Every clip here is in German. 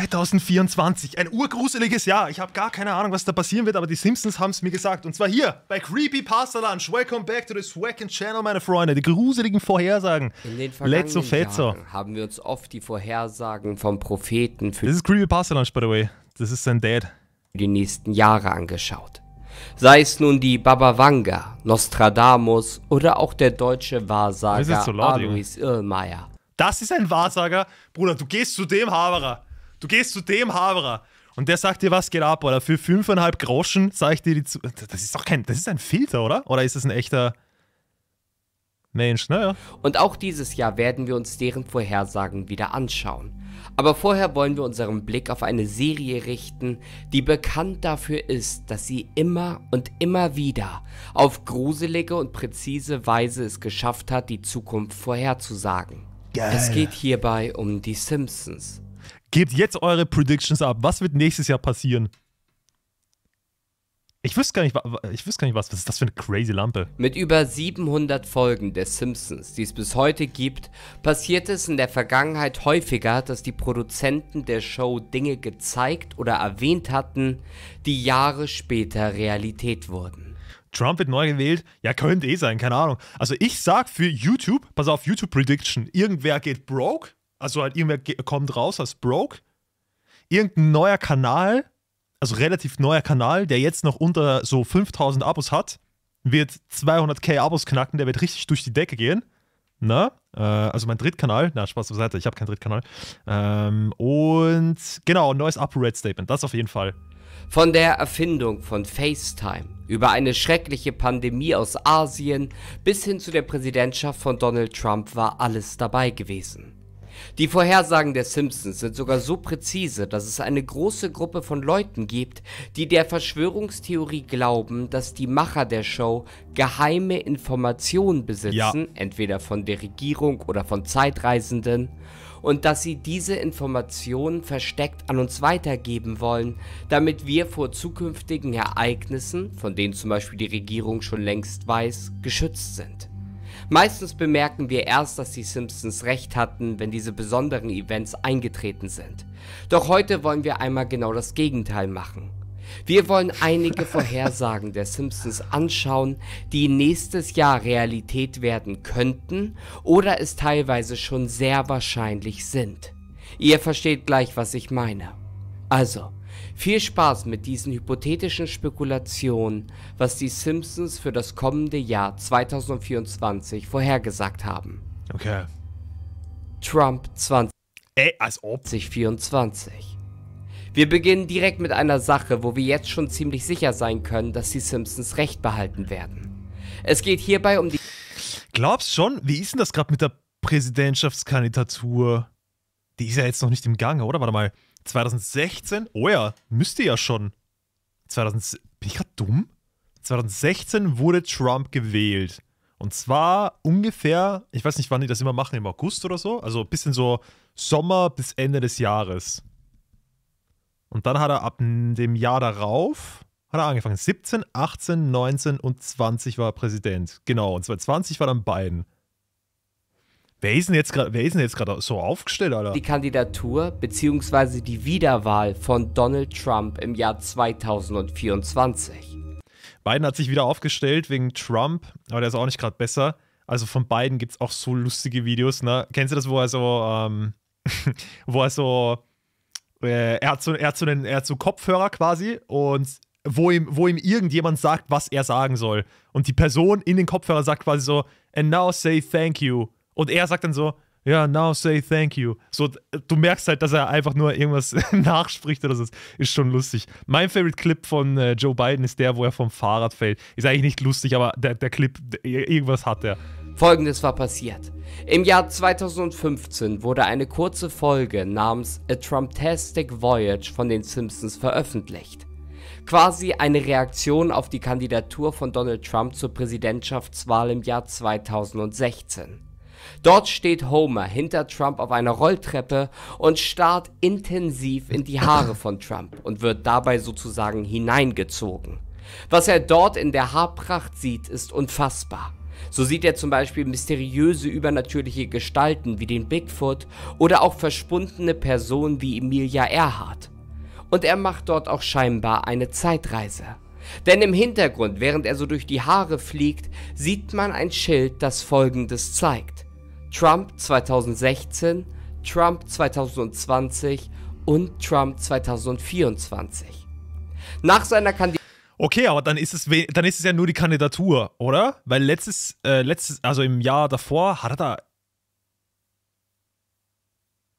2024, ein urgruseliges Jahr. Ich habe gar keine Ahnung, was da passieren wird, aber die Simpsons haben es mir gesagt. Und zwar hier bei Creepy Pasta Lunch. Welcome back to the Swacken Channel, meine Freunde. Die gruseligen Vorhersagen. In den Letzo Fetzo. haben wir uns oft die Vorhersagen vom Propheten für. Das ist Creepy Pasta Lunch, by the way. Das ist sein Dad. Die nächsten Jahre angeschaut. Sei es nun die Baba Vanga, Nostradamus oder auch der deutsche Wahrsager so laut, Alois Irlmeier. Das ist ein Wahrsager. Bruder, du gehst zu dem Haberer. Du gehst zu dem Haberer und der sagt dir, was geht ab, oder für 5,5 Groschen sage ich dir die. Zu das ist doch kein. Das ist ein Filter, oder? Oder ist das ein echter. Mensch, naja. Und auch dieses Jahr werden wir uns deren Vorhersagen wieder anschauen. Aber vorher wollen wir unseren Blick auf eine Serie richten, die bekannt dafür ist, dass sie immer und immer wieder auf gruselige und präzise Weise es geschafft hat, die Zukunft vorherzusagen. Geil. Es geht hierbei um die Simpsons. Gebt jetzt eure Predictions ab. Was wird nächstes Jahr passieren? Ich wüsste gar nicht, ich wüsste gar nicht was, was ist das für eine crazy Lampe? Mit über 700 Folgen der Simpsons, die es bis heute gibt, passiert es in der Vergangenheit häufiger, dass die Produzenten der Show Dinge gezeigt oder erwähnt hatten, die Jahre später Realität wurden. Trump wird neu gewählt? Ja, könnte eh sein, keine Ahnung. Also ich sag für YouTube, pass auf, YouTube Prediction, irgendwer geht broke also halt irgendwer kommt raus als Broke, irgendein neuer Kanal, also relativ neuer Kanal, der jetzt noch unter so 5000 Abos hat, wird 200k Abos knacken, der wird richtig durch die Decke gehen. Na, äh, also mein Drittkanal, na, Spaß zur Seite, ich habe keinen Drittkanal. Ähm, und genau, neues Upgrade-Statement, das auf jeden Fall. Von der Erfindung von FaceTime über eine schreckliche Pandemie aus Asien bis hin zu der Präsidentschaft von Donald Trump war alles dabei gewesen. Die Vorhersagen der Simpsons sind sogar so präzise, dass es eine große Gruppe von Leuten gibt, die der Verschwörungstheorie glauben, dass die Macher der Show geheime Informationen besitzen, ja. entweder von der Regierung oder von Zeitreisenden, und dass sie diese Informationen versteckt an uns weitergeben wollen, damit wir vor zukünftigen Ereignissen, von denen zum Beispiel die Regierung schon längst weiß, geschützt sind. Meistens bemerken wir erst, dass die Simpsons recht hatten, wenn diese besonderen Events eingetreten sind. Doch heute wollen wir einmal genau das Gegenteil machen. Wir wollen einige Vorhersagen der Simpsons anschauen, die nächstes Jahr Realität werden könnten oder es teilweise schon sehr wahrscheinlich sind. Ihr versteht gleich, was ich meine. Also, viel Spaß mit diesen hypothetischen Spekulationen, was die Simpsons für das kommende Jahr 2024 vorhergesagt haben. Okay. Trump 20. Ey, als ob. 2024. Wir beginnen direkt mit einer Sache, wo wir jetzt schon ziemlich sicher sein können, dass die Simpsons recht behalten werden. Es geht hierbei um die. Glaubst schon? Wie ist denn das gerade mit der Präsidentschaftskandidatur? Die ist ja jetzt noch nicht im Gange, oder? Warte mal. 2016, oh ja, müsste ja schon. 2000, bin ich gerade dumm? 2016 wurde Trump gewählt. Und zwar ungefähr, ich weiß nicht, wann die das immer machen, im August oder so. Also ein bisschen so Sommer bis Ende des Jahres. Und dann hat er ab dem Jahr darauf, hat er angefangen. 17, 18, 19 und 20 war er Präsident. Genau, und 2020 war dann Biden. Wer ist denn jetzt gerade so aufgestellt, Alter? Die Kandidatur bzw. die Wiederwahl von Donald Trump im Jahr 2024. Biden hat sich wieder aufgestellt wegen Trump, aber der ist auch nicht gerade besser. Also von Biden gibt es auch so lustige Videos, ne? Kennst du das, wo er so, ähm, wo er so, äh, er, hat so er hat so einen, er hat so Kopfhörer quasi und wo ihm, wo ihm irgendjemand sagt, was er sagen soll. Und die Person in den Kopfhörer sagt quasi so, and now say thank you. Und er sagt dann so, ja, yeah, now say thank you. So, du merkst halt, dass er einfach nur irgendwas nachspricht oder so. Ist schon lustig. Mein Favorite Clip von äh, Joe Biden ist der, wo er vom Fahrrad fällt. Ist eigentlich nicht lustig, aber der, der Clip, der, irgendwas hat er. Folgendes war passiert. Im Jahr 2015 wurde eine kurze Folge namens A Trumptastic Voyage von den Simpsons veröffentlicht. Quasi eine Reaktion auf die Kandidatur von Donald Trump zur Präsidentschaftswahl im Jahr 2016. Dort steht Homer hinter Trump auf einer Rolltreppe und starrt intensiv in die Haare von Trump und wird dabei sozusagen hineingezogen. Was er dort in der Haarpracht sieht, ist unfassbar. So sieht er zum Beispiel mysteriöse übernatürliche Gestalten wie den Bigfoot oder auch verschwundene Personen wie Emilia Earhart. Und er macht dort auch scheinbar eine Zeitreise. Denn im Hintergrund, während er so durch die Haare fliegt, sieht man ein Schild, das folgendes zeigt. Trump 2016, Trump 2020 und Trump 2024. Nach seiner Kandidatur. Okay, aber dann ist, es, dann ist es ja nur die Kandidatur, oder? Weil letztes, äh, letztes, also im Jahr davor hat er da.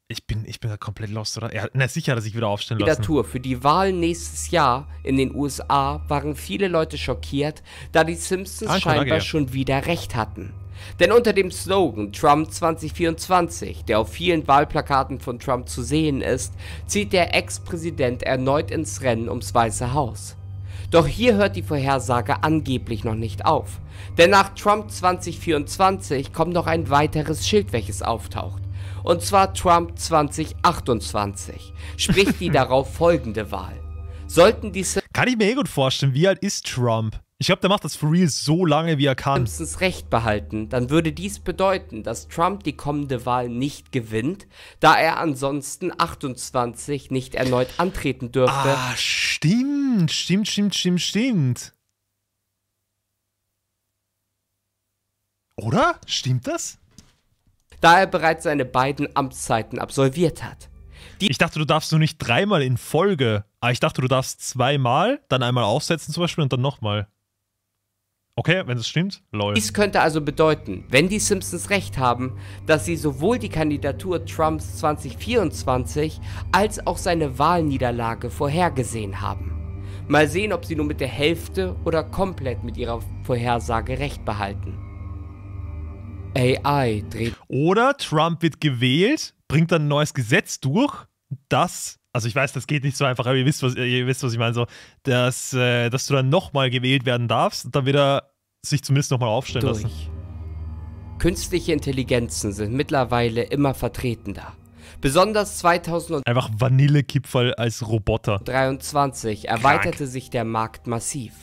Ich bin, ich bin da komplett lost, oder? Er, na sicher, dass ich wieder aufstellen lassen. Kandidatur für die Wahl nächstes Jahr in den USA waren viele Leute schockiert, da die Simpsons ah, scheinbar schon wieder recht hatten. Denn unter dem Slogan Trump 2024, der auf vielen Wahlplakaten von Trump zu sehen ist, zieht der Ex-Präsident erneut ins Rennen ums Weiße Haus. Doch hier hört die Vorhersage angeblich noch nicht auf. Denn nach Trump 2024 kommt noch ein weiteres Schild, welches auftaucht. Und zwar Trump 2028, sprich die darauf folgende Wahl. Sollten diese. Kann ich mir eh gut vorstellen, wie alt ist Trump? Ich glaube, der macht das for real so lange, wie er kann. Simpsons Recht behalten, dann würde dies bedeuten, dass Trump die kommende Wahl nicht gewinnt, da er ansonsten 28 nicht erneut antreten dürfte. Ah, stimmt, stimmt, stimmt, stimmt, stimmt. Oder? Stimmt das? Da er bereits seine beiden Amtszeiten absolviert hat. Die ich dachte, du darfst nur nicht dreimal in Folge. Aber ah, ich dachte, du darfst zweimal, dann einmal aufsetzen zum Beispiel und dann nochmal. Okay, wenn es stimmt, lol. Dies könnte also bedeuten, wenn die Simpsons recht haben, dass sie sowohl die Kandidatur Trumps 2024 als auch seine Wahlniederlage vorhergesehen haben. Mal sehen, ob sie nur mit der Hälfte oder komplett mit ihrer Vorhersage recht behalten. AI dreht. Oder Trump wird gewählt, bringt dann ein neues Gesetz durch, das also ich weiß, das geht nicht so einfach, aber ihr wisst, was, ihr wisst, was ich meine, so, dass, äh, dass du dann nochmal gewählt werden darfst und dann wieder sich zumindest nochmal aufstellen durch. lassen. Künstliche Intelligenzen sind mittlerweile immer vertretender. Besonders 2000 einfach Vanillekipferl als Roboter. 23 erweiterte Krank. sich der Markt massiv.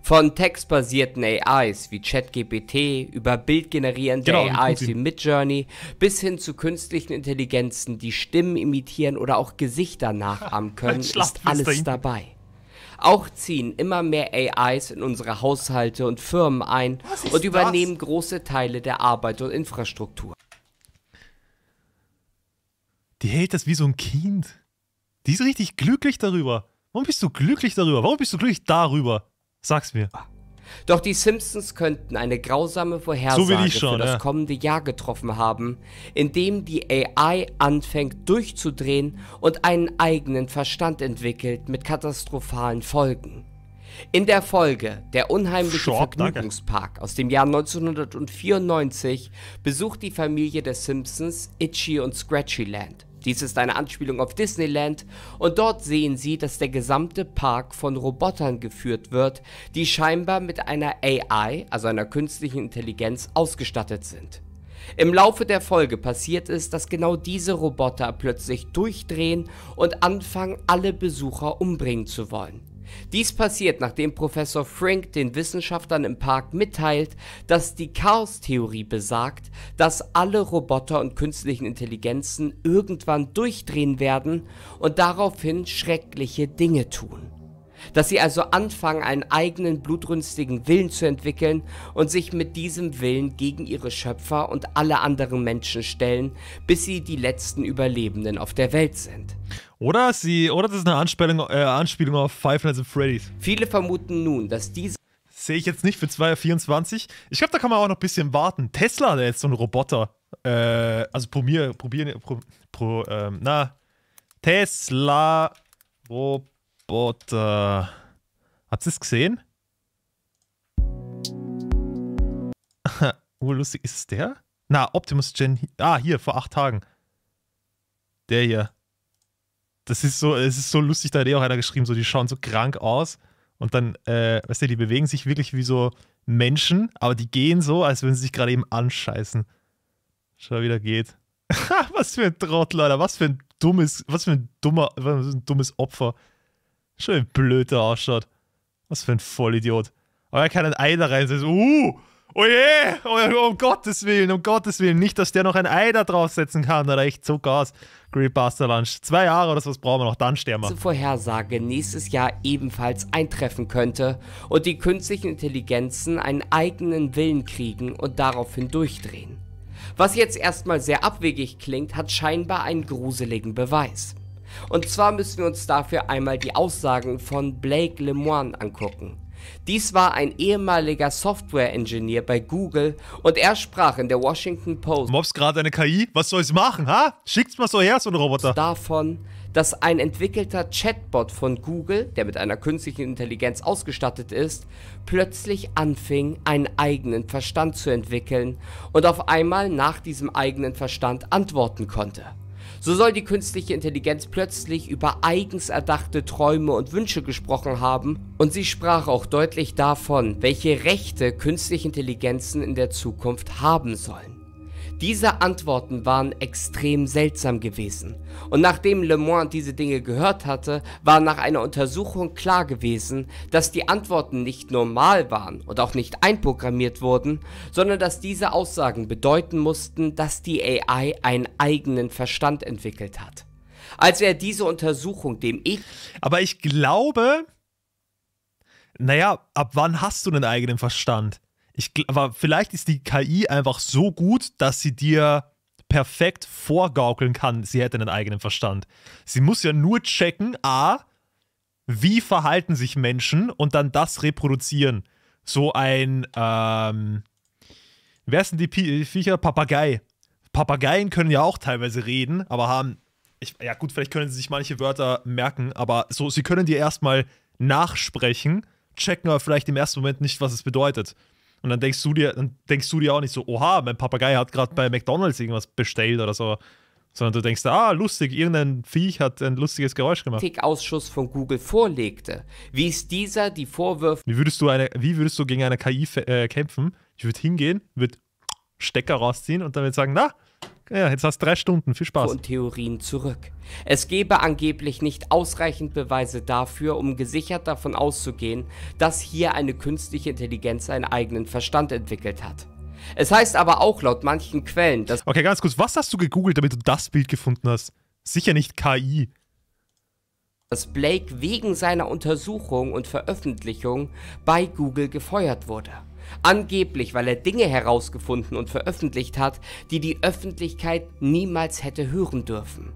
Von textbasierten AIs wie ChatGPT über bildgenerierende genau, AIs wie Midjourney bis hin zu künstlichen Intelligenzen, die Stimmen imitieren oder auch Gesichter nachahmen können, ist alles dabei. Auch ziehen immer mehr AIs in unsere Haushalte und Firmen ein und übernehmen große Teile der Arbeit und Infrastruktur. Die hält das wie so ein Kind. Die ist richtig glücklich darüber. Warum bist du glücklich darüber? Warum bist du glücklich darüber? Sag's mir. Doch die Simpsons könnten eine grausame Vorhersage so schon, für das ja. kommende Jahr getroffen haben, indem die AI anfängt durchzudrehen und einen eigenen Verstand entwickelt mit katastrophalen Folgen. In der Folge Der unheimliche Schock, Vergnügungspark danke. aus dem Jahr 1994 besucht die Familie der Simpsons Itchy und Scratchy Land dies ist eine Anspielung auf Disneyland und dort sehen sie, dass der gesamte Park von Robotern geführt wird, die scheinbar mit einer AI, also einer künstlichen Intelligenz, ausgestattet sind. Im Laufe der Folge passiert es, dass genau diese Roboter plötzlich durchdrehen und anfangen, alle Besucher umbringen zu wollen. Dies passiert, nachdem Professor Frink den Wissenschaftlern im Park mitteilt, dass die Chaos-Theorie besagt, dass alle Roboter und künstlichen Intelligenzen irgendwann durchdrehen werden und daraufhin schreckliche Dinge tun dass sie also anfangen, einen eigenen blutrünstigen Willen zu entwickeln und sich mit diesem Willen gegen ihre Schöpfer und alle anderen Menschen stellen, bis sie die letzten Überlebenden auf der Welt sind. Oder, sie, oder das ist eine Anspielung, äh, Anspielung auf Five Nights at Freddy's. Viele vermuten nun, dass diese Sehe ich jetzt nicht für 224. Ich glaube, da kann man auch noch ein bisschen warten. Tesla der jetzt so ein Roboter. Äh, also probier, probier, pro, pro ähm, na, Tesla Roboter. Roboter. Äh, habt ihr es gesehen? oh, lustig ist es der? Na, Optimus Gen. Ah, hier, vor acht Tagen. Der hier. Das ist so, es ist so lustig, da hat eh auch einer geschrieben, so die schauen so krank aus. Und dann, äh, weißt du, die bewegen sich wirklich wie so Menschen, aber die gehen so, als würden sie sich gerade eben anscheißen. Schau, wie wieder geht. was für ein Trottel, Alter, was für ein dummes, was für ein dummer, was für ein dummes Opfer. Schon wie blöd der ausschaut. Was für ein Vollidiot. Aber er kann ein Ei da rein, so, uh, oh je, oh, um Gottes Willen, um Gottes Willen. Nicht, dass der noch ein Ei da draufsetzen kann, da echt so Gas. Buster Lunch. Zwei Jahre oder so, was brauchen wir noch, dann sterben wir. Vorhersage nächstes Jahr ebenfalls eintreffen könnte und die künstlichen Intelligenzen einen eigenen Willen kriegen und daraufhin durchdrehen. Was jetzt erstmal sehr abwegig klingt, hat scheinbar einen gruseligen Beweis. Und zwar müssen wir uns dafür einmal die Aussagen von Blake Lemoine angucken. Dies war ein ehemaliger Software-Engineer bei Google und er sprach in der Washington Post. Mobs gerade eine KI? Was soll ich machen, ha? Schickt's mal so her, so ein Roboter. Davon, dass ein entwickelter Chatbot von Google, der mit einer künstlichen Intelligenz ausgestattet ist, plötzlich anfing, einen eigenen Verstand zu entwickeln und auf einmal nach diesem eigenen Verstand antworten konnte. So soll die künstliche Intelligenz plötzlich über eigens erdachte Träume und Wünsche gesprochen haben und sie sprach auch deutlich davon, welche Rechte künstliche Intelligenzen in der Zukunft haben sollen. Diese Antworten waren extrem seltsam gewesen. Und nachdem Le Moyne diese Dinge gehört hatte, war nach einer Untersuchung klar gewesen, dass die Antworten nicht normal waren und auch nicht einprogrammiert wurden, sondern dass diese Aussagen bedeuten mussten, dass die AI einen eigenen Verstand entwickelt hat. Als er diese Untersuchung dem E. Aber ich glaube. Naja, ab wann hast du einen eigenen Verstand? Ich, aber vielleicht ist die KI einfach so gut, dass sie dir perfekt vorgaukeln kann, sie hätte einen eigenen Verstand. Sie muss ja nur checken, a, wie verhalten sich Menschen und dann das reproduzieren. So ein, ähm, wer sind die P Viecher? Papagei. Papageien können ja auch teilweise reden, aber haben, ich, ja gut, vielleicht können sie sich manche Wörter merken, aber so, sie können dir erstmal nachsprechen, checken aber vielleicht im ersten Moment nicht, was es bedeutet. Und dann denkst du dir, dann denkst du dir auch nicht so, oha, mein Papagei hat gerade bei McDonalds irgendwas bestellt oder so. Sondern du denkst, ah, lustig, irgendein Viech hat ein lustiges Geräusch gemacht. Ethikausschuss von Google vorlegte, wie ist dieser die Vorwürfe. Wie würdest du, eine, wie würdest du gegen eine KI äh, kämpfen? Ich würde hingehen, würde Stecker rausziehen und dann damit sagen, na, ja, jetzt hast du drei Stunden. Viel Spaß. Und Theorien zurück. Es gebe angeblich nicht ausreichend Beweise dafür, um gesichert davon auszugehen, dass hier eine künstliche Intelligenz einen eigenen Verstand entwickelt hat. Es heißt aber auch laut manchen Quellen, dass. Okay, ganz kurz, was hast du gegoogelt, damit du das Bild gefunden hast? Sicher nicht KI. Dass Blake wegen seiner Untersuchung und Veröffentlichung bei Google gefeuert wurde. Angeblich, weil er Dinge herausgefunden und veröffentlicht hat, die die Öffentlichkeit niemals hätte hören dürfen.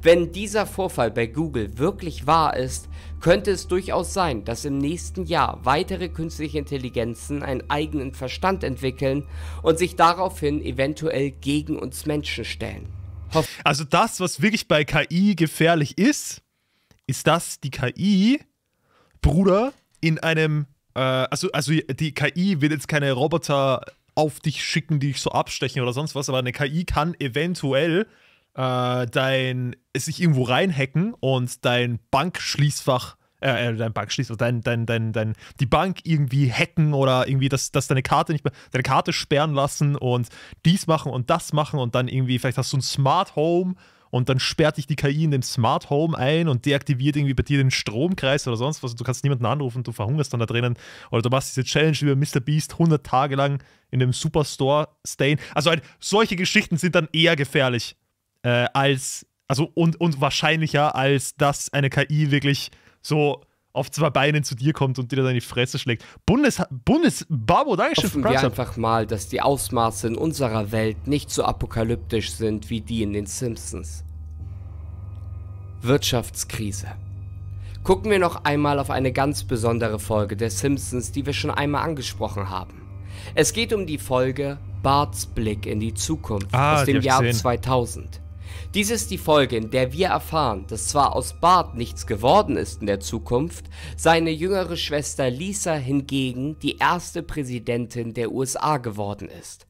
Wenn dieser Vorfall bei Google wirklich wahr ist, könnte es durchaus sein, dass im nächsten Jahr weitere künstliche Intelligenzen einen eigenen Verstand entwickeln und sich daraufhin eventuell gegen uns Menschen stellen. Hoff also das, was wirklich bei KI gefährlich ist, ist, dass die KI, Bruder, in einem äh, also, also die KI will jetzt keine Roboter auf dich schicken, die dich so abstechen oder sonst was, aber eine KI kann eventuell äh, dein sich irgendwo reinhacken und dein Bankschließfach äh, äh, dein Bankschließfach, dein, dein, dein, dein, die Bank irgendwie hacken oder irgendwie, dass, dass deine Karte nicht mehr, deine Karte sperren lassen und dies machen und das machen und dann irgendwie, vielleicht hast du ein Smart Home, und dann sperrt dich die KI in dem Smart Home ein und deaktiviert irgendwie bei dir den Stromkreis oder sonst was. Und du kannst niemanden anrufen, du verhungerst dann da drinnen. Oder du machst diese Challenge über Mr. Beast 100 Tage lang in dem Superstore stayen. Also halt, solche Geschichten sind dann eher gefährlich äh, als, also und, und wahrscheinlicher, als dass eine KI wirklich so auf zwei Beinen zu dir kommt und dir dann in die Fresse schlägt. Bundes, Bundes, Babo, Dankeschön. Hoffen wir einfach mal, dass die Ausmaße in unserer Welt nicht so apokalyptisch sind wie die in den Simpsons. Wirtschaftskrise. Gucken wir noch einmal auf eine ganz besondere Folge der Simpsons, die wir schon einmal angesprochen haben. Es geht um die Folge Barts Blick in die Zukunft ah, aus dem Jahr gesehen. 2000. Dies ist die Folge, in der wir erfahren, dass zwar aus Bart nichts geworden ist in der Zukunft, seine jüngere Schwester Lisa hingegen die erste Präsidentin der USA geworden ist.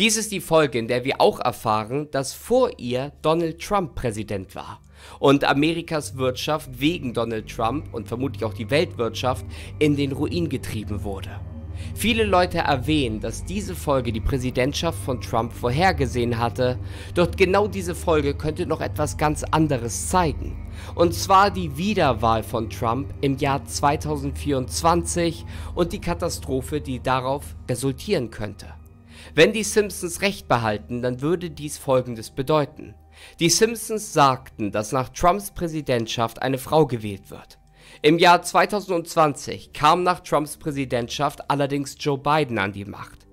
Dies ist die Folge, in der wir auch erfahren, dass vor ihr Donald Trump Präsident war und Amerikas Wirtschaft wegen Donald Trump und vermutlich auch die Weltwirtschaft in den Ruin getrieben wurde. Viele Leute erwähnen, dass diese Folge die Präsidentschaft von Trump vorhergesehen hatte, doch genau diese Folge könnte noch etwas ganz anderes zeigen. Und zwar die Wiederwahl von Trump im Jahr 2024 und die Katastrophe, die darauf resultieren könnte. Wenn die Simpsons recht behalten, dann würde dies Folgendes bedeuten. Die Simpsons sagten, dass nach Trumps Präsidentschaft eine Frau gewählt wird. Im Jahr 2020 kam nach Trumps Präsidentschaft allerdings Joe Biden an die Macht.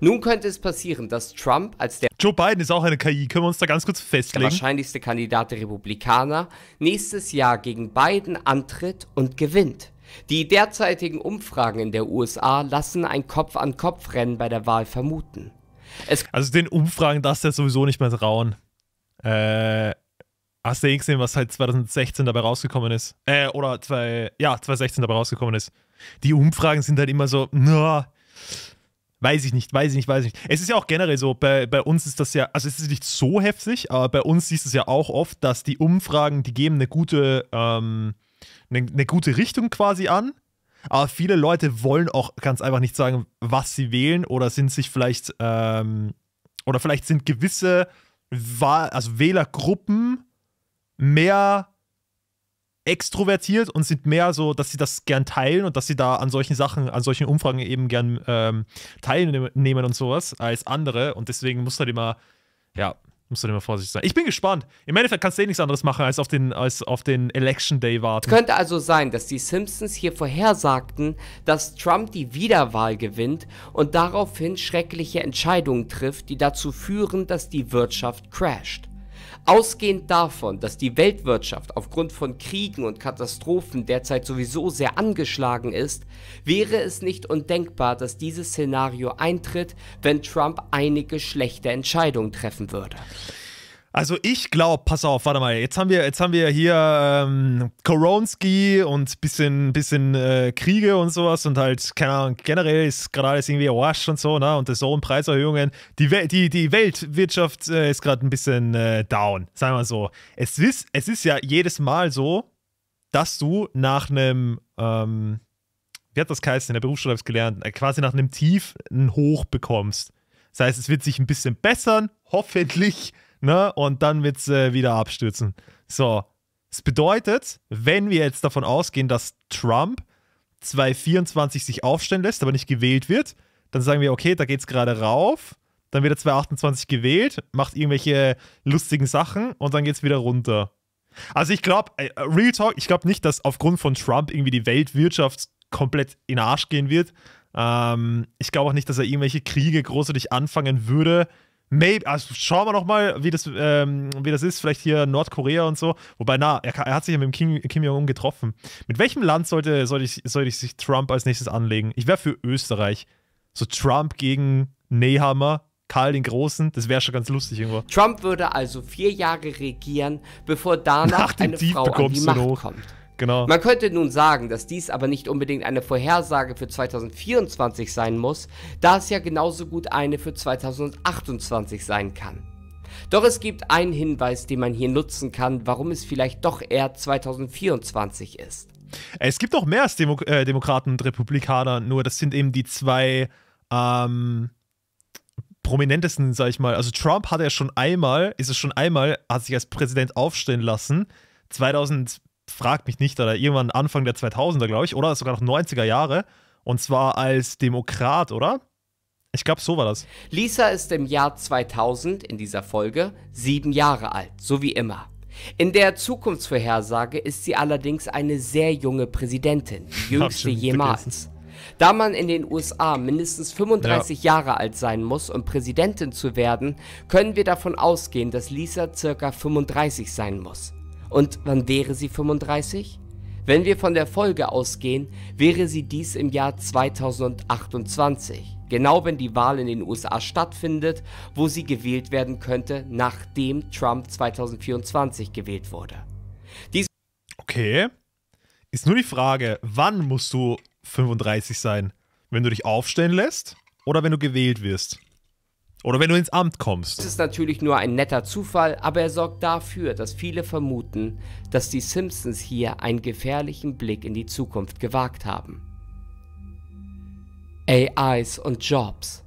Nun könnte es passieren, dass Trump als der Joe Biden ist auch eine KI, können wir uns da ganz kurz festlegen. Der wahrscheinlichste Kandidat der Republikaner nächstes Jahr gegen Biden antritt und gewinnt. Die derzeitigen Umfragen in der USA lassen ein Kopf-an-Kopf-Rennen bei der Wahl vermuten. Es also den Umfragen darfst du jetzt sowieso nicht mehr trauen. Äh, Hast du eh gesehen, was halt 2016 dabei rausgekommen ist? Äh, oder zwei, ja, 2016 dabei rausgekommen ist. Die Umfragen sind halt immer so, na, weiß ich nicht, weiß ich nicht, weiß ich nicht. Es ist ja auch generell so, bei, bei uns ist das ja, also es ist nicht so heftig, aber bei uns siehst du es ja auch oft, dass die Umfragen, die geben eine gute, ähm, eine, eine gute Richtung quasi an. Aber viele Leute wollen auch ganz einfach nicht sagen, was sie wählen oder sind sich vielleicht, ähm, oder vielleicht sind gewisse Wahl, also Wählergruppen mehr extrovertiert und sind mehr so, dass sie das gern teilen und dass sie da an solchen Sachen, an solchen Umfragen eben gern ähm, teilnehmen und sowas als andere. Und deswegen muss halt immer, ja, muss halt immer vorsichtig sein. Ich bin gespannt. Im Endeffekt kannst du eh nichts anderes machen, als auf den, als auf den Election Day warten. Es könnte also sein, dass die Simpsons hier vorhersagten, dass Trump die Wiederwahl gewinnt und daraufhin schreckliche Entscheidungen trifft, die dazu führen, dass die Wirtschaft crasht. Ausgehend davon, dass die Weltwirtschaft aufgrund von Kriegen und Katastrophen derzeit sowieso sehr angeschlagen ist, wäre es nicht undenkbar, dass dieses Szenario eintritt, wenn Trump einige schlechte Entscheidungen treffen würde. Also ich glaube, pass auf, warte mal, jetzt haben wir, jetzt haben wir hier ähm, Koronski und bisschen, bisschen äh, Kriege und sowas und halt, keine Ahnung, generell ist gerade alles irgendwie Wash und so, ne? Und so so Preiserhöhungen. Die, We die, die Weltwirtschaft äh, ist gerade ein bisschen äh, down, sagen wir mal so. Es ist, es ist ja jedes Mal so, dass du nach einem, ähm, wie hat das geheißen, in der Berufsschule habe ich es gelernt, äh, quasi nach einem Tief ein Hoch bekommst. Das heißt, es wird sich ein bisschen bessern, hoffentlich ne? Und dann wird es äh, wieder abstürzen. So. Das bedeutet, wenn wir jetzt davon ausgehen, dass Trump 2024 sich aufstellen lässt, aber nicht gewählt wird, dann sagen wir, okay, da geht es gerade rauf, dann wird er 2028 gewählt, macht irgendwelche lustigen Sachen und dann geht es wieder runter. Also ich glaube, äh, Real Talk, ich glaube nicht, dass aufgrund von Trump irgendwie die Weltwirtschaft komplett in den Arsch gehen wird. Ähm, ich glaube auch nicht, dass er irgendwelche Kriege großartig anfangen würde. Maybe, also schauen wir noch mal, wie das, ähm, wie das ist. Vielleicht hier Nordkorea und so. Wobei, na, er, er hat sich ja mit Kim, Kim Jong-un getroffen. Mit welchem Land sollte, sollte, ich, sollte ich sich Trump als nächstes anlegen? Ich wäre für Österreich. So Trump gegen Nehammer, Karl den Großen, das wäre schon ganz lustig irgendwo. Trump würde also vier Jahre regieren, bevor danach Nach dem eine Dieb Frau an die Macht kommt. Genau. Man könnte nun sagen, dass dies aber nicht unbedingt eine Vorhersage für 2024 sein muss, da es ja genauso gut eine für 2028 sein kann. Doch es gibt einen Hinweis, den man hier nutzen kann, warum es vielleicht doch eher 2024 ist. Es gibt auch mehr als Demo äh, Demokraten und Republikaner, nur das sind eben die zwei ähm, prominentesten, sag ich mal. Also Trump hat ja schon einmal, ist es schon einmal, hat sich als Präsident aufstehen lassen. 2000 frag mich nicht, oder irgendwann Anfang der 2000er, glaube ich, oder sogar noch 90er Jahre. Und zwar als Demokrat, oder? Ich glaube, so war das. Lisa ist im Jahr 2000 in dieser Folge sieben Jahre alt, so wie immer. In der Zukunftsvorhersage ist sie allerdings eine sehr junge Präsidentin, die jüngste jemals. Vergessen. Da man in den USA mindestens 35 ja. Jahre alt sein muss, um Präsidentin zu werden, können wir davon ausgehen, dass Lisa circa 35 sein muss. Und wann wäre sie 35? Wenn wir von der Folge ausgehen, wäre sie dies im Jahr 2028, genau wenn die Wahl in den USA stattfindet, wo sie gewählt werden könnte, nachdem Trump 2024 gewählt wurde. Dies okay. Ist nur die Frage, wann musst du 35 sein? Wenn du dich aufstellen lässt oder wenn du gewählt wirst? Oder wenn du ins Amt kommst. Das ist natürlich nur ein netter Zufall, aber er sorgt dafür, dass viele vermuten, dass die Simpsons hier einen gefährlichen Blick in die Zukunft gewagt haben. AIs und Jobs.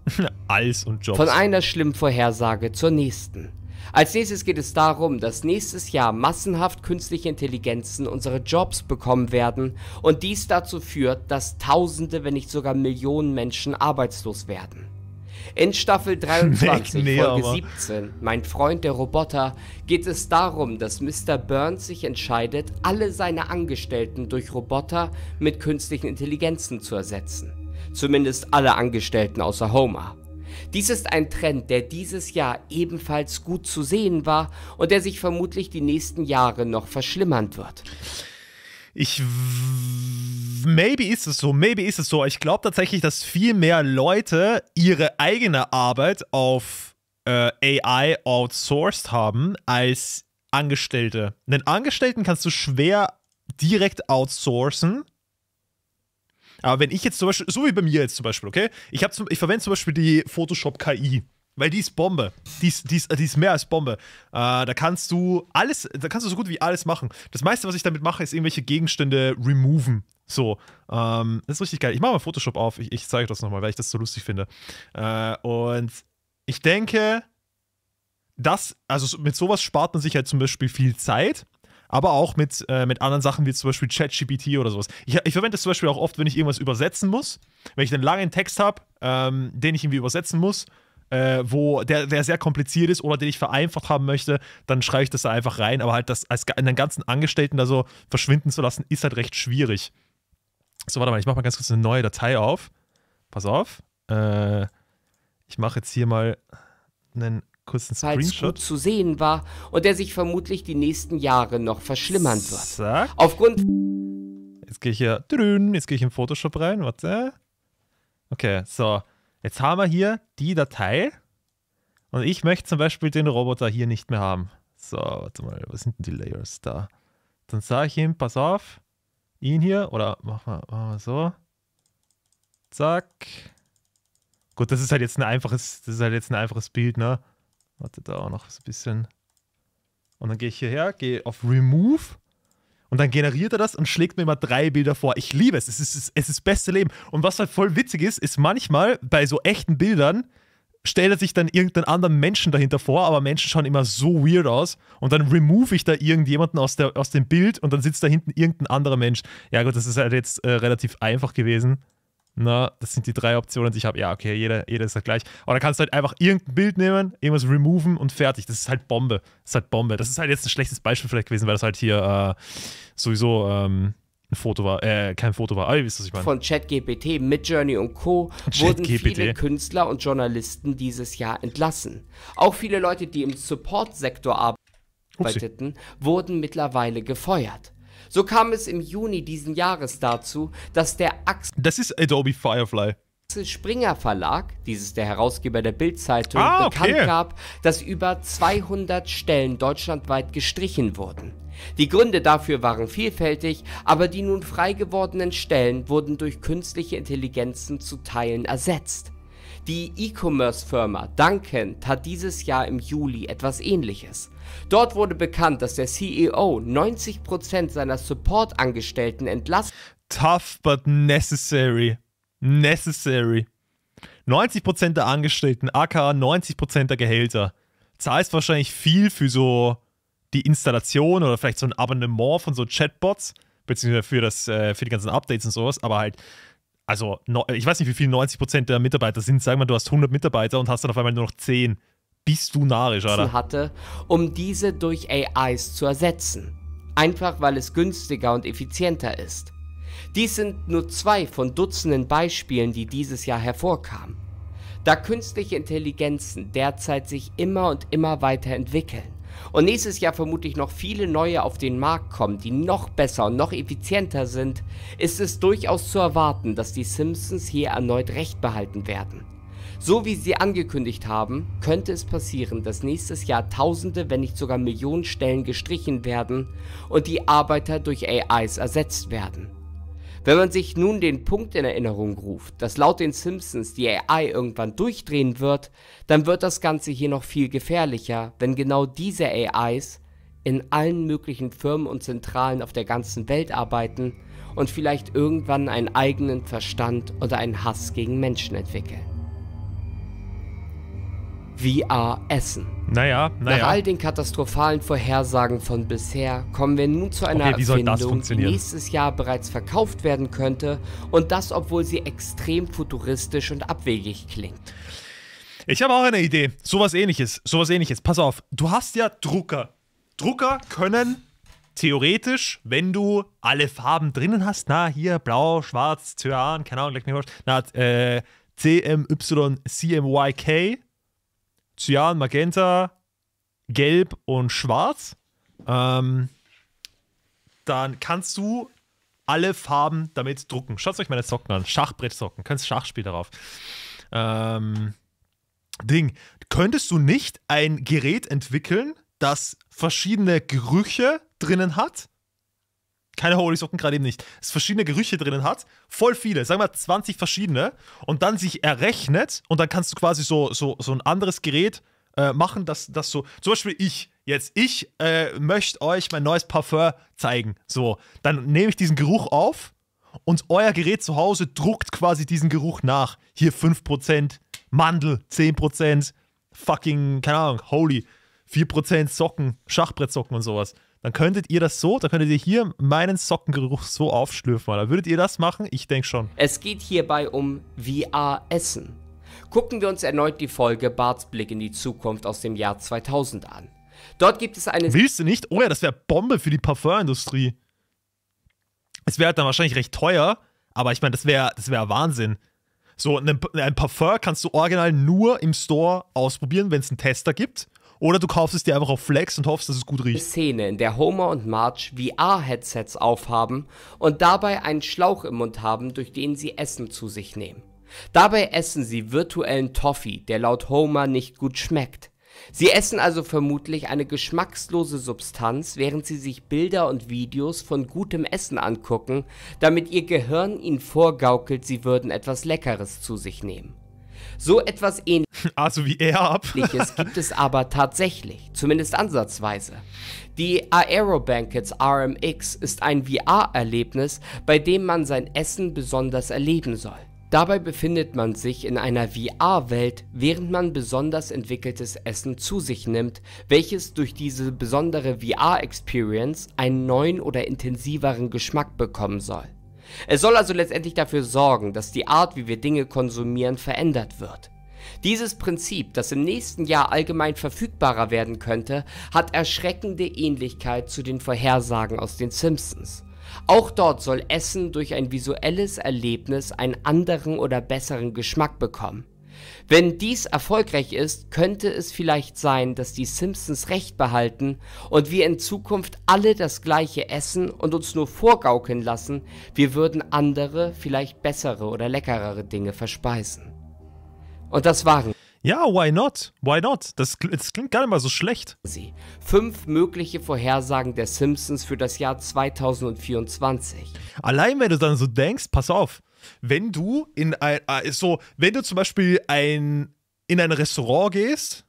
Eis und Jobs. Von einer schlimmen Vorhersage zur nächsten. Als nächstes geht es darum, dass nächstes Jahr massenhaft künstliche Intelligenzen unsere Jobs bekommen werden und dies dazu führt, dass Tausende, wenn nicht sogar Millionen Menschen arbeitslos werden. In Staffel 23, nee, Folge 17, Mein Freund der Roboter, geht es darum, dass Mr. Burns sich entscheidet, alle seine Angestellten durch Roboter mit künstlichen Intelligenzen zu ersetzen. Zumindest alle Angestellten außer Homer. Dies ist ein Trend, der dieses Jahr ebenfalls gut zu sehen war und der sich vermutlich die nächsten Jahre noch verschlimmern wird. Ich. Maybe ist es so, maybe ist es so. Ich glaube tatsächlich, dass viel mehr Leute ihre eigene Arbeit auf äh, AI outsourced haben als Angestellte. Einen Angestellten kannst du schwer direkt outsourcen. Aber wenn ich jetzt zum Beispiel, so wie bei mir jetzt zum Beispiel, okay, ich, ich verwende zum Beispiel die Photoshop KI weil die ist Bombe. Die ist, die ist, die ist mehr als Bombe. Äh, da kannst du alles, da kannst du so gut wie alles machen. Das meiste, was ich damit mache, ist irgendwelche Gegenstände removen. So, ähm, das ist richtig geil. Ich mache mal Photoshop auf, ich, ich zeige das nochmal, weil ich das so lustig finde. Äh, und ich denke, das, also mit sowas spart man sich halt zum Beispiel viel Zeit, aber auch mit, äh, mit anderen Sachen wie zum Beispiel ChatGPT oder sowas. Ich, ich verwende das zum Beispiel auch oft, wenn ich irgendwas übersetzen muss, wenn ich einen langen Text habe, ähm, den ich irgendwie übersetzen muss äh, wo der, der sehr kompliziert ist oder den ich vereinfacht haben möchte, dann schreibe ich das da einfach rein. Aber halt das als den ganzen Angestellten da so verschwinden zu lassen, ist halt recht schwierig. So, warte mal, ich mache mal ganz kurz eine neue Datei auf. Pass auf. Äh, ich mache jetzt hier mal einen kurzen Screenshot. Weil gut zu sehen war und der sich vermutlich die nächsten Jahre noch verschlimmern wird. Zack. Aufgrund. Jetzt gehe ich hier. Jetzt gehe ich in Photoshop rein. Warte. Okay, so. Jetzt haben wir hier die Datei und ich möchte zum Beispiel den Roboter hier nicht mehr haben. So, warte mal, was sind denn die Layers da? Dann sage ich ihm, pass auf, ihn hier oder machen wir, machen wir so. Zack. Gut, das ist halt jetzt ein einfaches, das ist halt jetzt ein einfaches Bild, ne? Warte da auch noch so ein bisschen. Und dann gehe ich hierher, gehe auf Remove und dann generiert er das und schlägt mir immer drei Bilder vor. Ich liebe es. Es ist, es ist das beste Leben. Und was halt voll witzig ist, ist manchmal bei so echten Bildern, stellt er sich dann irgendeinen anderen Menschen dahinter vor, aber Menschen schauen immer so weird aus und dann remove ich da irgendjemanden aus, der, aus dem Bild und dann sitzt da hinten irgendein anderer Mensch. Ja gut, das ist halt jetzt äh, relativ einfach gewesen, na, das sind die drei Optionen, die ich habe. Ja, okay, jeder, jeder ist halt gleich. Aber dann kannst du halt einfach irgendein Bild nehmen, irgendwas removen und fertig. Das ist halt Bombe. Das ist halt Bombe. Das ist halt jetzt ein schlechtes Beispiel vielleicht gewesen, weil das halt hier äh, sowieso ähm, ein Foto war, äh, kein Foto war. Aber ihr wisst, was ich meine. Von ChatGPT, Midjourney und Co. wurden viele Künstler und Journalisten dieses Jahr entlassen. Auch viele Leute, die im Support-Sektor arbeiteten, Upsi. wurden mittlerweile gefeuert. So kam es im Juni diesen Jahres dazu, dass der Axel... Das ist Adobe Firefly. Springer Verlag, dieses der Herausgeber der Bildzeitung, ah, okay. bekannt gab, dass über 200 Stellen deutschlandweit gestrichen wurden. Die Gründe dafür waren vielfältig, aber die nun frei gewordenen Stellen wurden durch künstliche Intelligenzen zu Teilen ersetzt. Die E-Commerce-Firma Duncan tat dieses Jahr im Juli etwas ähnliches. Dort wurde bekannt, dass der CEO 90% seiner Support-Angestellten entlassen. Tough but necessary. Necessary. 90% der Angestellten, aka 90% der Gehälter. Zahlst wahrscheinlich viel für so die Installation oder vielleicht so ein Abonnement von so Chatbots, beziehungsweise für, das, äh, für die ganzen Updates und sowas, aber halt also ich weiß nicht, wie viel 90% der Mitarbeiter sind. Sag mal, du hast 100 Mitarbeiter und hast dann auf einmal nur noch 10. Bist du narisch, oder? hatte, um diese durch AIs zu ersetzen. Einfach weil es günstiger und effizienter ist. Dies sind nur zwei von Dutzenden Beispielen, die dieses Jahr hervorkamen. Da künstliche Intelligenzen derzeit sich immer und immer weiter entwickeln und nächstes Jahr vermutlich noch viele neue auf den Markt kommen, die noch besser und noch effizienter sind, ist es durchaus zu erwarten, dass die Simpsons hier erneut Recht behalten werden. So wie sie angekündigt haben, könnte es passieren, dass nächstes Jahr Tausende, wenn nicht sogar Millionen Stellen gestrichen werden und die Arbeiter durch AIs ersetzt werden. Wenn man sich nun den Punkt in Erinnerung ruft, dass laut den Simpsons die AI irgendwann durchdrehen wird, dann wird das Ganze hier noch viel gefährlicher, wenn genau diese AIs in allen möglichen Firmen und Zentralen auf der ganzen Welt arbeiten und vielleicht irgendwann einen eigenen Verstand oder einen Hass gegen Menschen entwickeln. VR Essen naja, naja. Nach all den katastrophalen Vorhersagen von bisher kommen wir nun zu einer okay, Erfindung, die nächstes Jahr bereits verkauft werden könnte und das, obwohl sie extrem futuristisch und abwegig klingt. Ich habe auch eine Idee. Sowas ähnliches. Sowas ähnliches. Pass auf, du hast ja Drucker. Drucker können theoretisch, wenn du alle Farben drinnen hast, na, hier blau, schwarz, cyan, keine Ahnung, gleich nicht na, äh, CMY, CMYK, Cyan, Magenta, Gelb und Schwarz. Ähm, dann kannst du alle Farben damit drucken. Schaut euch meine Socken an. Schachbrettsocken. Kannst Schachspiel darauf. Ähm, Ding. Könntest du nicht ein Gerät entwickeln, das verschiedene Gerüche drinnen hat? keine holy socken gerade eben nicht, es verschiedene Gerüche drinnen hat, voll viele, sagen wir 20 verschiedene, und dann sich errechnet und dann kannst du quasi so, so, so ein anderes Gerät äh, machen, dass das so, zum Beispiel ich, jetzt, ich äh, möchte euch mein neues Parfum zeigen, so, dann nehme ich diesen Geruch auf und euer Gerät zu Hause druckt quasi diesen Geruch nach. Hier 5%, Mandel 10%, fucking, keine Ahnung, holy, 4% Socken, Schachbrettsocken und sowas dann könntet ihr das so, dann könntet ihr hier meinen Sockengeruch so aufschlürfen. Oder? Würdet ihr das machen? Ich denke schon. Es geht hierbei um VR-Essen. Gucken wir uns erneut die Folge Barts Blick in die Zukunft aus dem Jahr 2000 an. Dort gibt es eine. Willst du nicht? Oh ja, das wäre Bombe für die Parfümindustrie. Es wäre halt dann wahrscheinlich recht teuer, aber ich meine, das wäre das wär Wahnsinn. So, ein, ein Parfum kannst du original nur im Store ausprobieren, wenn es einen Tester gibt. Oder du kaufst es dir einfach auf Flex und hoffst, dass es gut riecht. Szene, in der Homer und Marge VR-Headsets aufhaben und dabei einen Schlauch im Mund haben, durch den sie Essen zu sich nehmen. Dabei essen sie virtuellen Toffee, der laut Homer nicht gut schmeckt. Sie essen also vermutlich eine geschmackslose Substanz, während sie sich Bilder und Videos von gutem Essen angucken, damit ihr Gehirn ihnen vorgaukelt, sie würden etwas Leckeres zu sich nehmen. So etwas ähnliches also wie er ab. gibt es aber tatsächlich, zumindest ansatzweise. Die Aerobankets RMX ist ein VR-Erlebnis, bei dem man sein Essen besonders erleben soll. Dabei befindet man sich in einer VR-Welt, während man besonders entwickeltes Essen zu sich nimmt, welches durch diese besondere VR-Experience einen neuen oder intensiveren Geschmack bekommen soll. Es soll also letztendlich dafür sorgen, dass die Art, wie wir Dinge konsumieren, verändert wird. Dieses Prinzip, das im nächsten Jahr allgemein verfügbarer werden könnte, hat erschreckende Ähnlichkeit zu den Vorhersagen aus den Simpsons. Auch dort soll Essen durch ein visuelles Erlebnis einen anderen oder besseren Geschmack bekommen. Wenn dies erfolgreich ist, könnte es vielleicht sein, dass die Simpsons recht behalten und wir in Zukunft alle das gleiche essen und uns nur vorgaukeln lassen, wir würden andere, vielleicht bessere oder leckerere Dinge verspeisen. Und das waren. Ja, why not? Why not? Das, das klingt gar nicht mal so schlecht. Sie. Fünf mögliche Vorhersagen der Simpsons für das Jahr 2024. Allein wenn du dann so denkst, pass auf, wenn du in ein, äh, so, wenn du zum Beispiel ein, in ein Restaurant gehst,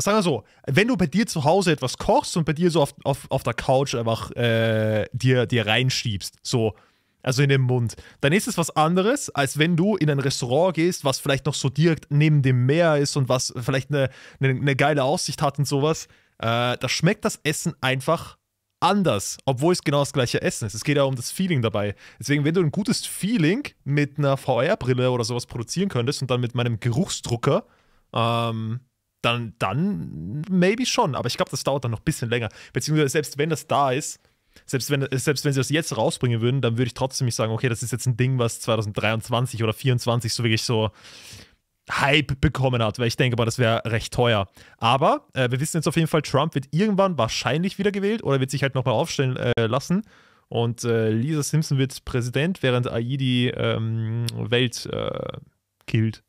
sagen wir so, wenn du bei dir zu Hause etwas kochst und bei dir so auf, auf, auf der Couch einfach äh, dir, dir reinschiebst, so, also in den Mund, dann ist es was anderes, als wenn du in ein Restaurant gehst, was vielleicht noch so direkt neben dem Meer ist und was vielleicht eine, eine, eine geile Aussicht hat und sowas. Äh, da schmeckt das Essen einfach anders, obwohl es genau das gleiche Essen ist. Es geht ja um das Feeling dabei. Deswegen, wenn du ein gutes Feeling mit einer VR-Brille oder sowas produzieren könntest und dann mit meinem Geruchsdrucker, ähm, dann, dann maybe schon. Aber ich glaube, das dauert dann noch ein bisschen länger. Beziehungsweise selbst wenn das da ist, selbst wenn, selbst wenn sie das jetzt rausbringen würden, dann würde ich trotzdem nicht sagen, okay, das ist jetzt ein Ding, was 2023 oder 2024 so wirklich so Hype bekommen hat, weil ich denke mal, das wäre recht teuer. Aber äh, wir wissen jetzt auf jeden Fall, Trump wird irgendwann wahrscheinlich wiedergewählt oder wird sich halt nochmal aufstellen äh, lassen. Und äh, Lisa Simpson wird Präsident, während AI die ähm, Welt äh, killt.